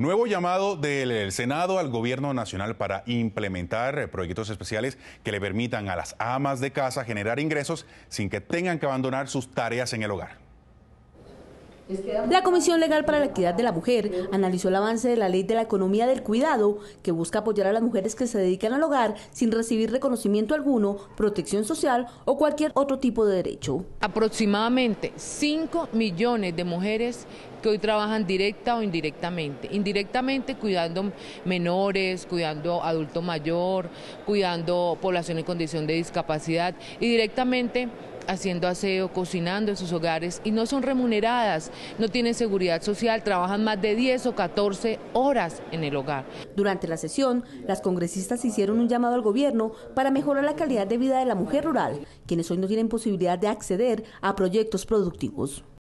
Nuevo llamado del Senado al Gobierno Nacional para implementar eh, proyectos especiales que le permitan a las amas de casa generar ingresos sin que tengan que abandonar sus tareas en el hogar. La Comisión Legal para la Equidad de la Mujer analizó el avance de la Ley de la Economía del Cuidado, que busca apoyar a las mujeres que se dedican al hogar sin recibir reconocimiento alguno, protección social o cualquier otro tipo de derecho. Aproximadamente 5 millones de mujeres que hoy trabajan directa o indirectamente. Indirectamente cuidando menores, cuidando adulto mayor, cuidando población en condición de discapacidad y directamente haciendo aseo, cocinando en sus hogares y no son remuneradas, no tienen seguridad social, trabajan más de 10 o 14 horas en el hogar. Durante la sesión, las congresistas hicieron un llamado al gobierno para mejorar la calidad de vida de la mujer rural, quienes hoy no tienen posibilidad de acceder a proyectos productivos.